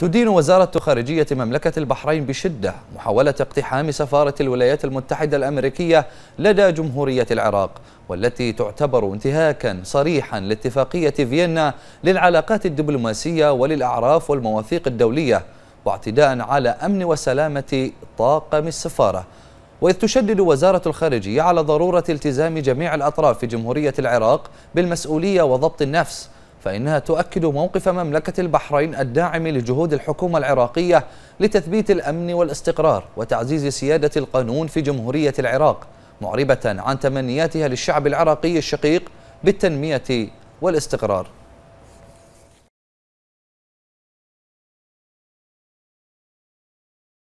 تدين وزارة خارجية مملكة البحرين بشدة محاولة اقتحام سفارة الولايات المتحدة الأمريكية لدى جمهورية العراق والتي تعتبر انتهاكا صريحا لاتفاقية فيينا للعلاقات الدبلوماسية وللأعراف والمواثيق الدولية واعتداء على أمن وسلامة طاقم السفارة وإذ تشدد وزارة الخارجية على ضرورة التزام جميع الأطراف في جمهورية العراق بالمسؤولية وضبط النفس فإنها تؤكد موقف مملكة البحرين الداعم لجهود الحكومة العراقية لتثبيت الأمن والاستقرار وتعزيز سيادة القانون في جمهورية العراق معربة عن تمنياتها للشعب العراقي الشقيق بالتنمية والاستقرار